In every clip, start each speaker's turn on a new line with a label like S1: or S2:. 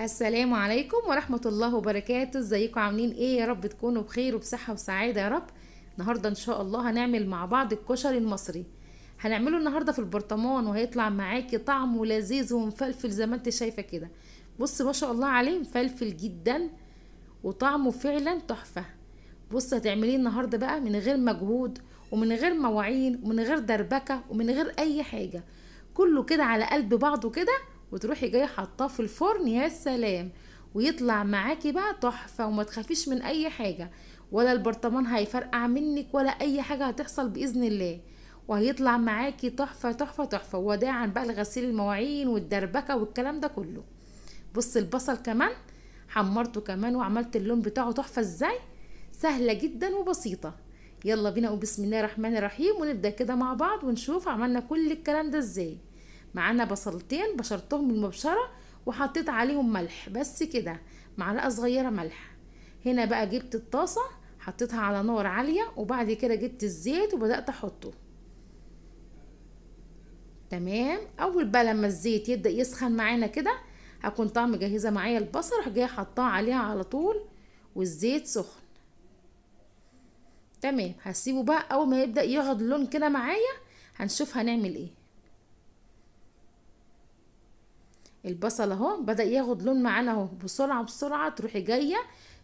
S1: السلام عليكم ورحمة الله وبركاته ازيكم عاملين ايه يا رب تكونوا بخير وبصحة وسعادة يا رب النهاردة ان شاء الله هنعمل مع بعض الكشري المصري هنعمله النهاردة في البرطمان وهيطلع معاكي طعمه لذيذ ومفلفل زي ما انت شايفة كده بص ما شاء الله عليه مفلفل جدا وطعمه فعلا تحفة بص هتعمليه النهاردة بقى من غير مجهود ومن غير مواعين ومن غير دربكة ومن غير اي حاجة كله كده على قلب بعضه كده وتروحي جايه حاطاه في الفرن يا سلام ويطلع معاكي بقى تحفه وما تخافيش من اي حاجه ولا البرطمان هيفرقع منك ولا اي حاجه هتحصل باذن الله وهيطلع معاكي تحفه تحفه تحفه وداعا بقى لغسيل المواعين والدربكه والكلام ده كله بص البصل كمان حمرته كمان وعملت اللون بتاعه تحفه ازاي سهله جدا وبسيطه يلا بينا وبسم الله الرحمن الرحيم ونبدا كده مع بعض ونشوف عملنا كل الكلام ده ازاي معانا بصلتين بشرتهم المبشرة وحطيت عليهم ملح بس كده معلقة صغيرة ملح هنا بقى جبت الطاسة حطيتها على نار عالية وبعد كده جبت الزيت وبدأت احطه تمام اول بقى لما الزيت يبدأ يسخن معانا كده هكون طعم جاهزة معايا البصل اروح جاية حطاه عليها على طول والزيت سخن تمام هسيبه بقى اول ما يبدأ ياخد لون كده معايا هنشوف هنعمل ايه البصل اهو بدا ياخد لون معانا اهو بسرعه بسرعه تروحي جايه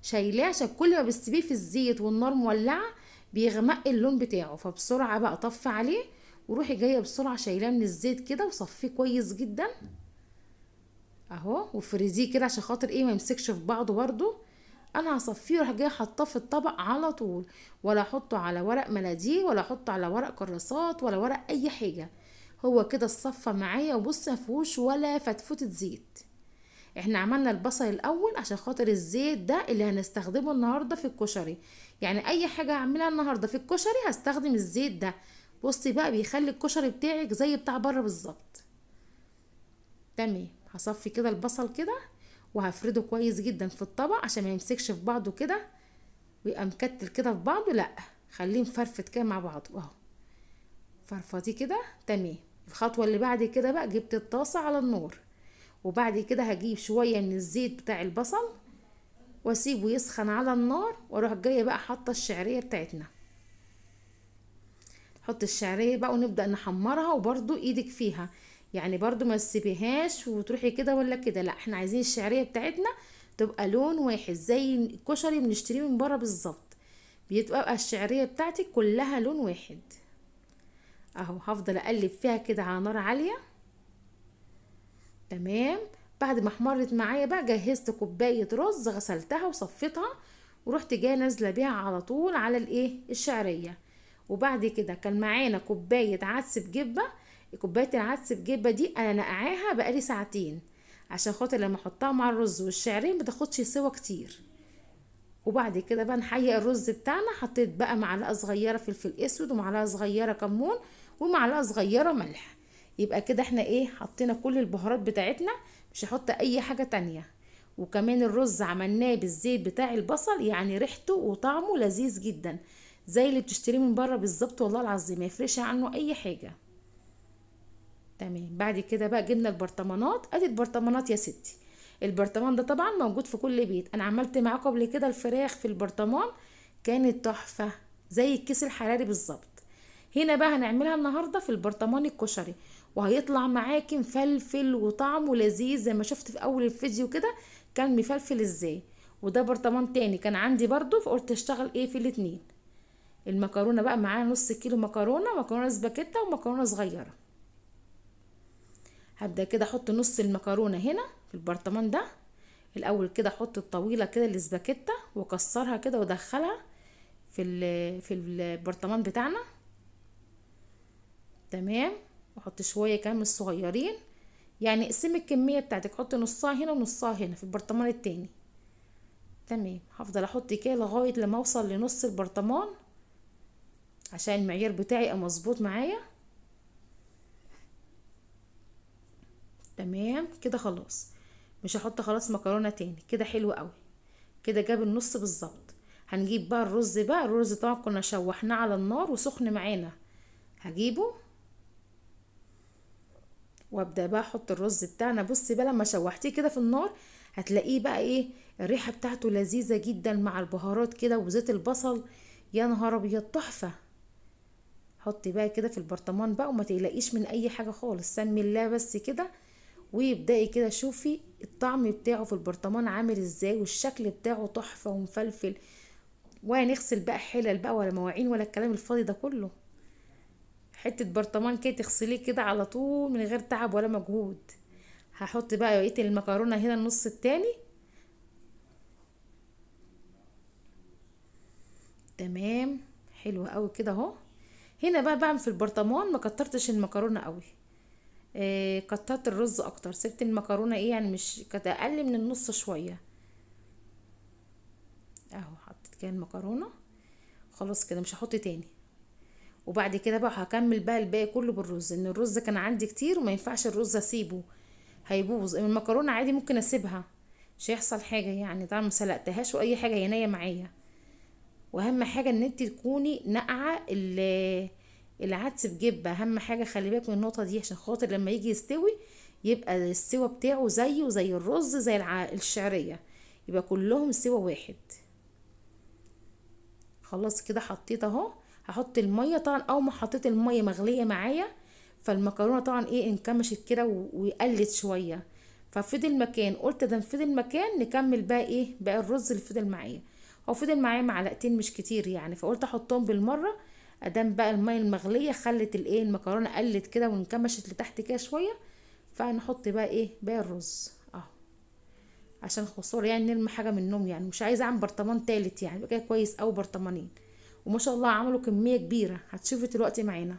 S1: شايلاه عشان كل ما بتسيبيه في الزيت والنار مولعه بيغمق اللون بتاعه فبسرعه بقى طفي عليه وروحي جايه بسرعه شايلاه من الزيت كده وصفيه كويس جدا اهو وفريزيه كده عشان خاطر ايه ما يمسكش في بعضه برده انا هصفيه وراح جايه حاطاه في الطبق على طول ولا احطه على ورق مناديل ولا احطه على ورق كراسات ولا ورق اي حاجه هو كده الصفة معايا وبص مفيهوش ولا فتفوتة زيت احنا عملنا البصل الاول عشان خاطر الزيت ده اللي هنستخدمه النهارده في الكشري يعني اي حاجه هعملها النهارده في الكشري هستخدم الزيت ده بصي بقى بيخلي الكشري بتاعك زي بتاع بره بالظبط تمام هصفي كده البصل كده وهفرده كويس جدا في الطبق عشان ما يمسكش في بعضه كده ويبقى مكتل كده في بعضه لا خليه مفرفت كده مع بعضه اهو فرفضيه كده تمام الخطوة اللي بعد كده بقى جبت الطاسة على النار وبعد كده هجيب شوية من الزيت بتاع البصل واسيبه يسخن على النار واروح جايه بقى حاطه الشعريه بتاعتنا نحط الشعريه بقى ونبدا نحمرها وبرده ايدك فيها يعني برده ما تسيبيهاش وتروحي كده ولا كده لا احنا عايزين الشعريه بتاعتنا تبقى لون واحد زي الكشري بنشتريه من بره بالظبط بيتبقى الشعريه بتاعتك كلها لون واحد اهو هفضل اقلب فيها كده على نار عاليه تمام بعد ما احمرت معايا بقى جهزت كوبايه رز غسلتها وصفيتها ورحت جايه نازله بيها على طول على الايه الشعريه وبعد كده كان معانا كوبايه عدس بجبه كوبايه العدس بجبه دي انا نقعاها بقالي ساعتين عشان خاطر لما احطها مع الرز والشعريه ما تاخدش سوا كتير وبعد كده بقى نحيق الرز بتاعنا حطيت بقى معلقه صغيره فلفل اسود ومعلقه صغيره كمون ومعلقه صغيره ملح يبقى كده احنا ايه حطينا كل البهارات بتاعتنا مش هحط اي حاجه تانية وكمان الرز عملناه بالزيت بتاع البصل يعني ريحته وطعمه لذيذ جدا زي اللي بتشتريه من بره بالظبط والله العظيم ما عنه اي حاجه تمام بعد كده بقى جبنا البرطمانات ادي البرطمانات يا ستي البرطمان ده طبعا موجود في كل بيت انا عملت معاه قبل كده الفراخ في البرطمان كانت تحفه زي الكيس الحراري بالظبط هنا بقى هنعملها النهارده في البرطمان الكشري وهيطلع معاكي مفلفل وطعمه لذيذ زي ما شفت في اول الفيديو كده كان مفلفل ازاي وده برطمان تاني كان عندي برضو فقلت اشتغل ايه في الاتنين المكرونه بقى معاها نص كيلو مكرونه مكرونه سباكيتا ومكرونه صغيره هبدا كده احط نص المكرونه هنا البرطمان ده الاول كده احط الطويله كده الاسباكيتا واكسرها كده وادخلها في في البرطمان بتاعنا تمام واحط شويه كام الصغيرين يعني اقسمي الكميه بتاعتك حطي نصها هنا ونصها هنا في البرطمان التاني تمام هفضل احط كده لغايه لما اوصل لنص البرطمان عشان المعيار بتاعي يبقى مظبوط معايا تمام كده خلاص مش هحط خلاص مكرونه تاني كده حلو قوي كده جاب النص بالظبط هنجيب بقى الرز بقى الرز طبعا كنا شوحناه على النار وسخن معانا هجيبه وابدا بقى احط الرز بتاعنا بصي بقى لما شوحتيه كده في النار هتلاقيه بقى ايه الريحه بتاعته لذيذه جدا مع البهارات كده وزيت البصل يا نهار ابيض تحفه حطي بقى كده في البرطمان بقى وما تقلقيش من اي حاجه خالص سمي الله بس كده وابداي كده شوفي الطعم بتاعه في البرطمان عامل ازاي والشكل بتاعه تحفه ومفلفل وهنغسل بقى حلل بقى ولا مواعين ولا الكلام الفاضي ده كله حته برطمان كده تغسليه كده على طول من غير تعب ولا مجهود هحط بقى بقيه المكرونه هنا النص التاني تمام حلو قوي كده اهو هنا بقى بعمل في البرطمان ما كترتش المكرونه قوي آه، قطعت الرز اكتر سبت المكرونه ايه يعني مش كانت اقل من النص شويه اهو حطيت كده المكرونه خلاص كده مش هحط تاني وبعد كده بقى هكمل بقى الباقي كله بالرز ان الرز كان عندي كتير وما ينفعش الرز اسيبه هيبوظ المكرونه عادي ممكن اسيبها مش هيحصل حاجه يعني طبعا ما سلقتهاش واي حاجه هي نيه معايا واهم حاجه ان انت تكوني نقعه العدس بجبة اهم حاجة خلي بالك من النقطة دي عشان خاطر لما يجي يستوي يبقى السوى بتاعه زيه زي الرز زي الشعرية يبقى كلهم سوى واحد خلاص كده حطيت اهو هحط المية طبعا اول ما حطيت المية مغلية معايا فالمكرونة طبعا ايه انكمشت كده وقلت شوية ففضل مكان قلت ده فضل مكان نكمل بقى ايه بقى الرز اللي فضل معايا هو فضل معايا معلقتين مش كتير يعني فقلت احطهم بالمرة ادام بقى الميه المغليه خلت الايه المكرونه قلت كده وانكمشت لتحت كده شويه فهنحط بقى ايه بقى الرز اهو عشان خساره يعني نرمي حاجه من النوم يعني مش عايزه اعمل برطمان تالت يعني بقى كويس او برطمانين وما شاء الله عملوا كميه كبيره هتشوفوا دلوقتي معانا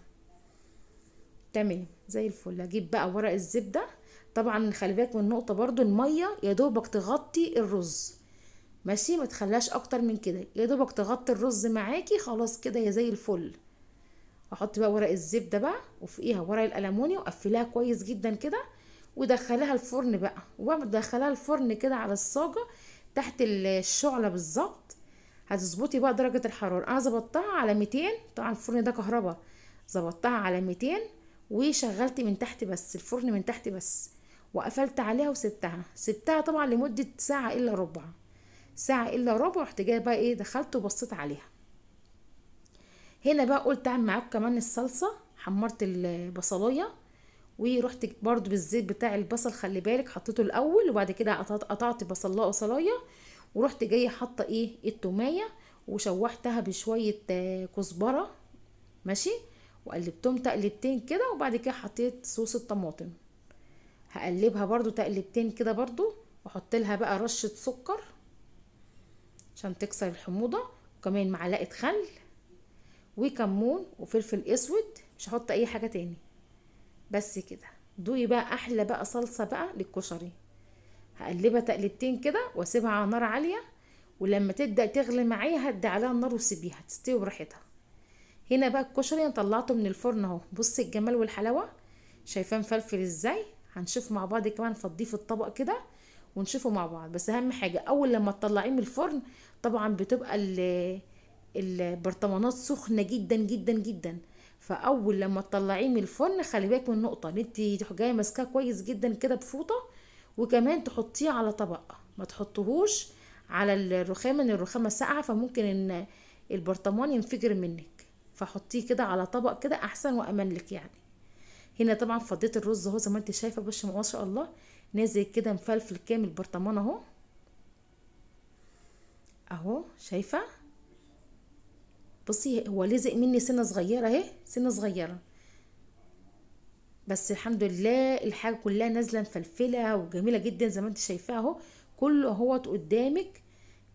S1: تمام زي الفل اجيب بقى ورق الزبده طبعا خلي بالك من نقطه برضو الميه يا دوبك تغطي الرز ماشي ما تخلاش اكتر من كده يا دوبك تغطي الرز معاكي خلاص كده يا زي الفل احط بقى ورق الزبده بقى وفوقيها ورق الالموني وقفليها كويس جدا كده ودخلها الفرن بقى وبدخلها الفرن كده على الصاجه تحت الشعله بالظبط هتظبطي بقى درجه الحراره انا ظبطتها على 200 طبعا الفرن ده كهربا ظبطتها على 200 وشغلت من تحت بس الفرن من تحت بس وقفلت عليها وسبتها سبتها طبعا لمده ساعه الا ربع ساعة إلا ربع رحت جاية بقى إيه دخلت وبصيت عليها هنا بقى قلت أعمل معاكم كمان الصلصة حمرت البصلاية ورحت برضو بالزيت بتاع البصل خلي بالك حطيته الأول وبعد كده قطعت, قطعت بصلاية وصلاية ورحت جاية حاطة إيه التومية وشوحتها بشوية آه، كزبرة ماشي وقلبتهم تقلبتين كده وبعد كده حطيت صوص الطماطم هقلبها برضو تقلبتين كده برضو وحط لها بقى رشه سكر عشان تكسر الحموضة وكمان معلقة خل وكمون وفلفل اسود مش هحط اي حاجة تاني بس كده دوقي بقى احلى بقى صلصة بقى للكشري هقلبها تقلبتين كده واسيبها على نار عالية ولما تبدأ تغلي معايا هدي عليها النار وسيبيها تستوي براحتها هنا بقى الكشري انا طلعته من الفرن اهو بصي الجمال والحلاوة شايفاه مفلفل ازاي هنشوف مع بعض كمان فضيه في الطبق كده ونشوفه مع بعض بس اهم حاجه اول لما تطلعيه من الفرن طبعا بتبقى البرطمانات سخنه جدا جدا جدا فاول لما تطلعيه من الفرن خلي بالك من النقطه ان انت جايه ماسكاه كويس جدا كده بفوطه وكمان تحطيه على طبق ما تحطهوش على الرخامه ان الرخامه ساقعه فممكن ان البرطمان ينفجر منك فحطيه كده على طبق كده احسن وامان لك يعني هنا طبعا فضيت الرز اهو زي ما انت شايفه بش ما شاء الله نازل كده مفلفل كامل برطمان اهو اهو شايفه بصي هو لزق مني سنه صغيره اهي سنه صغيره بس الحمد لله الحاجه كلها نازله مفلفله وجميله جدا زي ما انت شايفاها اهو كله اهوت قدامك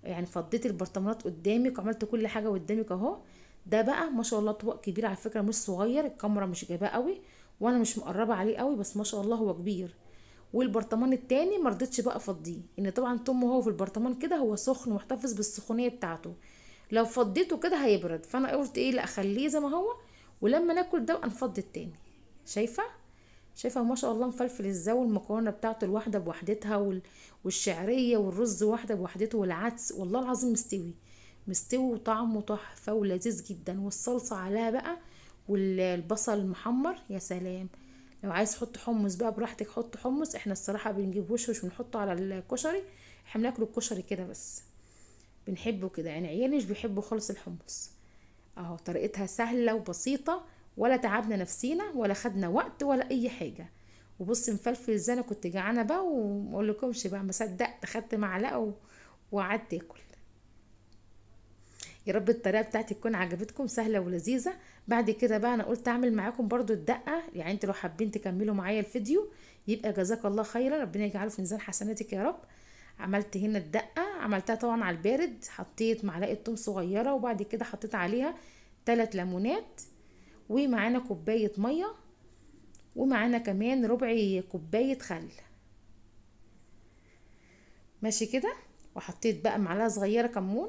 S1: يعني فضيت البرطمانات قدامك وعملت كل حاجه قدامك اهو ده بقى ما شاء الله طبق كبير على فكره مش صغير الكاميرا مش جايباه قوي وانا مش مقربه عليه قوي بس ما شاء الله هو كبير والبرطمان التاني مرضتش بقى افضيه ان طبعا توم وهو في البرطمان كده هو سخن واحتفظ بالسخونيه بتاعته لو فضيته كده هيبرد فانا قلت ايه لا اخليه زي ما هو ولما ناكل ده انفض التاني شايفه شايفه ما شاء الله مفلفل ازاي المكرونه بتاعته الواحده بوحدتها والشعريه والرز واحده بوحدته والعدس والله العظيم مستوي مستوي وطعمه تحفه ولذيذ جدا والصلصه عليها بقى والبصل المحمر يا سلام لو عايز تحط حمص بقى براحتك حط حمص احنا الصراحه بنجيبوش مش بنحطه على الكشري احنا بناكل الكشري كده بس بنحبه كده يعني عيالي مش بيحبوا خالص الحمص اهو طريقتها سهله وبسيطه ولا تعبنا نفسينا ولا خدنا وقت ولا اي حاجه وبص مفلفل ازاي انا كنت جعانه بقى وما اقولكمش بقى ما صدقت خدت معلقه وقعدت اكل يا رب الطريقه بتاعتي تكون عجبتكم سهله ولذيذه بعد كده بقى انا قلت اعمل معاكم برضو الدقه يعني انتوا لو حابين تكملوا معايا الفيديو يبقى جزاك الله خيرا ربنا يجعله في ميزان حسناتك يا رب عملت هنا الدقه عملتها طبعا على البارد حطيت معلقه توم صغيره وبعد كده حطيت عليها ثلاث ليمونات ومعانا كوبايه ميه ومعانا كمان ربع كوبايه خل ماشي كده وحطيت بقى معلقه صغيره كمون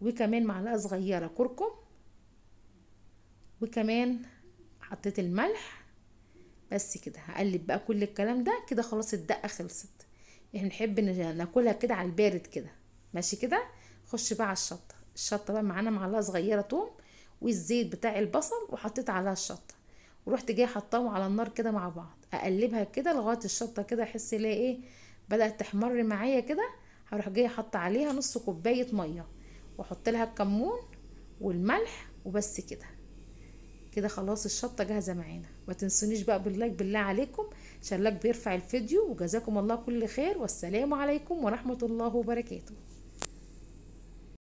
S1: وكمان معلقة صغيرة كركم وكمان حطيت الملح بس كده هقلب بقى كل الكلام ده كده خلاص الدقة خلصت احنا نحب ناكلها كده على البارد كده ماشي كده خش بقى على الشطة الشطة بقى معانا معلقة صغيرة توم والزيت بتاع البصل وحطيت عليها الشطة ورحت جايه حطاهم على النار كده مع بعض اقلبها كده لغايه الشطه كده احس ان ايه بدات تحمر معايا كده هروح جايه حاطه عليها نص كوبايه ميه واحط لها الكمون والملح وبس كده كده خلاص الشطه جاهزه معانا ما تنسونيش بقى باللايك بالله عليكم عشان اللايك بيرفع الفيديو وجزاكم الله كل خير والسلام عليكم ورحمه الله وبركاته